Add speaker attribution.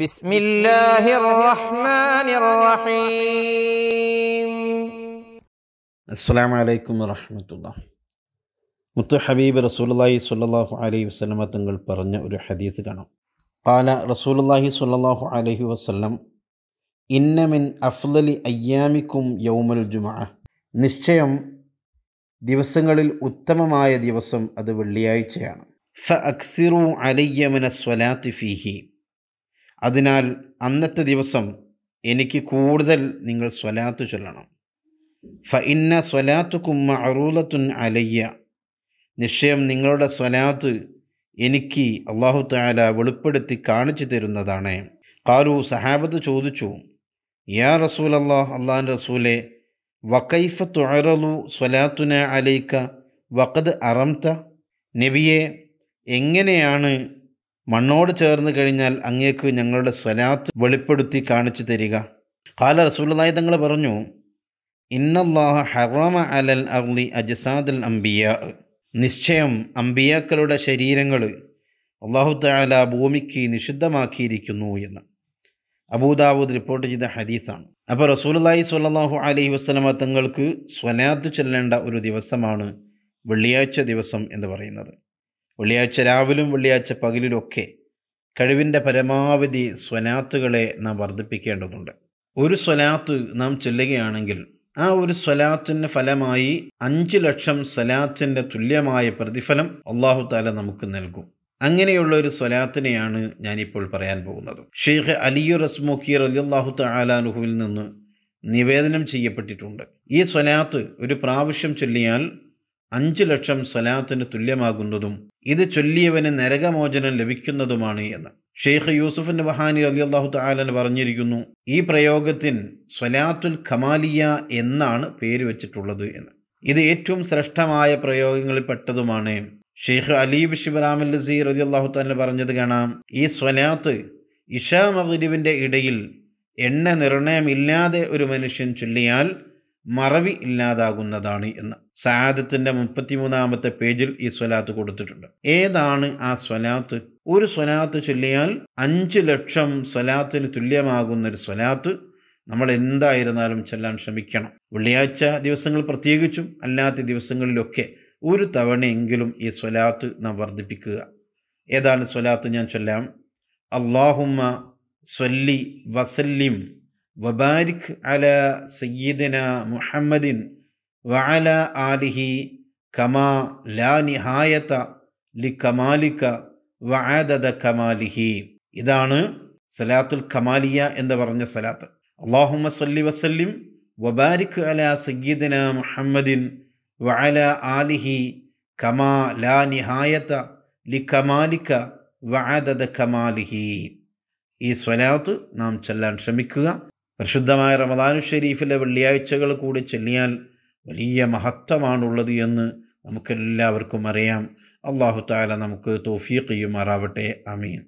Speaker 1: മുത്തു ഹബീബ് റസൂലി സാഹു അലൈഹി വസ്ലമ തങ്ങൾ പറഞ്ഞ ഒരു ഹദീത്ത് കാണാം കാല റസൂലി സാഹു അലഹി വസ്ലം ഇന്നമിൻ അഫ്ലലി അയ്യാമിക്കും യൗമൽ ജുമ നിശ്ചയം ദിവസങ്ങളിൽ ഉത്തമമായ ദിവസം അത് വെള്ളിയാഴ്ചയാണ് ഫ അക്സിറു അലയ്യമന സ്വലാത്തി ഫീഹി അതിനാൽ അന്നത്തെ ദിവസം എനിക്ക് കൂടുതൽ നിങ്ങൾ സ്വലാത്ത് ചൊല്ലണം ഫ ഇന്ന കുമ്മ അറൂലത്തുൻ അലയ്യ നിശ്ചയം നിങ്ങളുടെ സ്വലാത്ത് എനിക്ക് അള്ളാഹു താല വെളിപ്പെടുത്തി കാണിച്ചു തരുന്നതാണ് കാലു സഹാബത്ത് ചോദിച്ചു യാ റസൂൽ അള്ളാഹ് അള്ളാൻ റസൂലെ വക്കൈഫ തുഴറലു സ്വലാത്തുന അലൈക്ക വഖദ് അറംത നബിയെ എങ്ങനെയാണ് മണ്ണോട് ചേർന്ന് കഴിഞ്ഞാൽ അങ്ങേക്ക് ഞങ്ങളുടെ സ്വലാത്ത് വെളിപ്പെടുത്തി കാണിച്ചു തരിക ഖാല റസൂലായി തങ്ങൾ പറഞ്ഞു ഇന്നല്ലാഹ ഹറാമ അലൽ അർലി അജ്സാദുൽ അംബിയ നിശ്ചയം അംബിയാക്കളുടെ ശരീരങ്ങൾ അള്ളാഹു താല ഭൂമിക്ക് നിഷിദ്ധമാക്കിയിരിക്കുന്നു എന്ന് അബൂദാവൂദ് റിപ്പോർട്ട് ചെയ്ത ഹദീസാണ് അപ്പോൾ റസൂലി സ്വല്ലാഹു അലഹി വസ്ലമ തങ്ങൾക്ക് സ്വനാത്ത് ചെല്ലേണ്ട ഒരു ദിവസമാണ് വെള്ളിയാഴ്ച ദിവസം എന്ന് പറയുന്നത് വെള്ളിയാഴ്ച രാവിലും വെള്ളിയാഴ്ച പകലിലൊക്കെ കഴിവിൻ്റെ പരമാവധി സ്വനാത്തുകളെ നാം വർദ്ധിപ്പിക്കേണ്ടതുണ്ട് ഒരു സ്വലാത്ത് നാം ചെല്ലുകയാണെങ്കിൽ ആ ഒരു സ്വലാത്തിന് ഫലമായി അഞ്ച് ലക്ഷം സ്വലാത്തിൻ്റെ തുല്യമായ പ്രതിഫലം അള്ളാഹു താല നമുക്ക് നൽകും അങ്ങനെയുള്ള ഒരു സ്വലാത്തിനെയാണ് ഞാനിപ്പോൾ പറയാൻ പോകുന്നത് ഷെയ്ഖ് അലിയു റസ്മോക്കി അള്ളാഹു താലാനുഹുവിൽ നിന്ന് നിവേദനം ചെയ്യപ്പെട്ടിട്ടുണ്ട് ഈ സ്വലാത്ത് ഒരു പ്രാവശ്യം ചൊല്ലിയാൽ അഞ്ച് ലക്ഷം സ്വലാത്തിന് തുല്യമാകുന്നതും ഇത് ചൊല്ലിയവന് നരകമോചനം ലഭിക്കുന്നതുമാണ് എന്ന് ഷെയ്ഖ് യൂസുഫ് നബഹാനി അലി അള്ളാഹു താലൻ പറഞ്ഞിരിക്കുന്നു ഈ പ്രയോഗത്തിന് സ്വലാത്തുൽ ഖമാലിയ എന്നാണ് പേര് വെച്ചിട്ടുള്ളത് എന്ന് ഇത് ഏറ്റവും ശ്രേഷ്ഠമായ പ്രയോഗങ്ങളിൽ പെട്ടതുമാണ് ഷെയ്ഖ് അലീബ് ഷിബ്രാമൽ നസീർ അലി അള്ളാഹു താലൻ പറഞ്ഞത് കാണാം ഈ സ്വലാത്ത് ഇഷ മഗ്രിബിൻ്റെ ഇടയിൽ എണ്ണ നിർണയമില്ലാതെ ഒരു മനുഷ്യൻ ചൊല്ലിയാൽ മറവി ഇല്ലാതാകുന്നതാണ് എന്ന് സാദത്തിൻ്റെ മുപ്പത്തിമൂന്നാമത്തെ പേജിൽ ഈ സ്വലാത്ത് കൊടുത്തിട്ടുണ്ട് ഏതാണ് ആ സ്വലാത്ത് ഒരു സ്വലാത്ത് ചൊല്ലിയാൽ അഞ്ച് ലക്ഷം സ്വലാത്തിന് തുല്യമാകുന്ന ഒരു സ്വലാത്ത് നമ്മൾ എന്തായിരുന്നാലും ചെല്ലാൻ ശ്രമിക്കണം വെള്ളിയാഴ്ച ദിവസങ്ങൾ പ്രത്യേകിച്ചും അല്ലാത്ത ദിവസങ്ങളിലൊക്കെ ഒരു തവണയെങ്കിലും ഈ സ്വലാത്ത് നാം വർദ്ധിപ്പിക്കുക ഏതാണ് സ്വലാത്ത് ഞാൻ ചൊല്ലാം അള്ളാഹുമ്മ സ്വല്ലി വസല്ലിം വബാരിക് അല സയ്യിദിന മുഹമ്മദിൻ വഅല ആലിഹി കമാ ലാ നിഹായത ലി കമാലിക വഅദദ കമാലിഹി ഇതാണ് സലാത്തുൽ കമാലിയ എന്ന് പറഞ്ഞ സലാത്ത് അള്ളാഹുമ സല്ലി വസല്ലിം വബാരിക് അല സയ്യിദിന മുഹമ്മദിൻ വഅല ആലിഹി കമാ ലാ നിഹായത ലി കമാലിക വഅദദ കമാലിഹി ഈ സ്വലാത്ത് നാം ചെല്ലാൻ ശ്രമിക്കുക പരിശുദ്ധമായ റമദാനു ഷെരീഫിലെ വെള്ളിയാഴ്ചകൾ കൂടി ചെല്ലിയാൽ വലിയ മഹത്വമാണുള്ളത് എന്ന് നമുക്കെല്ലാവർക്കും അറിയാം അള്ളാഹു താല നമുക്ക് തോഫീഖ് ചെയ്യുമാറാവട്ടെ അമീൻ